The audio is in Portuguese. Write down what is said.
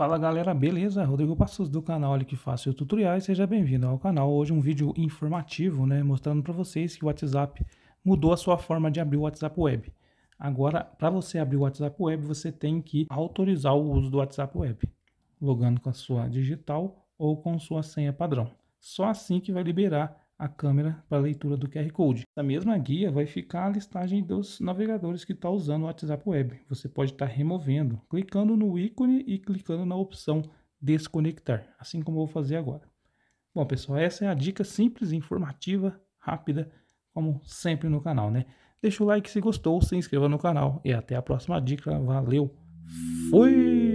Fala galera, beleza? Rodrigo Passos do canal Olha Que Fácil Tutoriais, seja bem-vindo ao canal. Hoje um vídeo informativo, né, mostrando para vocês que o WhatsApp mudou a sua forma de abrir o WhatsApp Web. Agora, para você abrir o WhatsApp Web, você tem que autorizar o uso do WhatsApp Web, logando com a sua digital ou com sua senha padrão. Só assim que vai liberar a câmera para leitura do QR Code. Na mesma guia vai ficar a listagem dos navegadores que está usando o WhatsApp Web. Você pode estar tá removendo, clicando no ícone e clicando na opção desconectar, assim como eu vou fazer agora. Bom, pessoal, essa é a dica simples, informativa, rápida, como sempre no canal, né? Deixa o like se gostou, se inscreva no canal e até a próxima dica. Valeu, fui!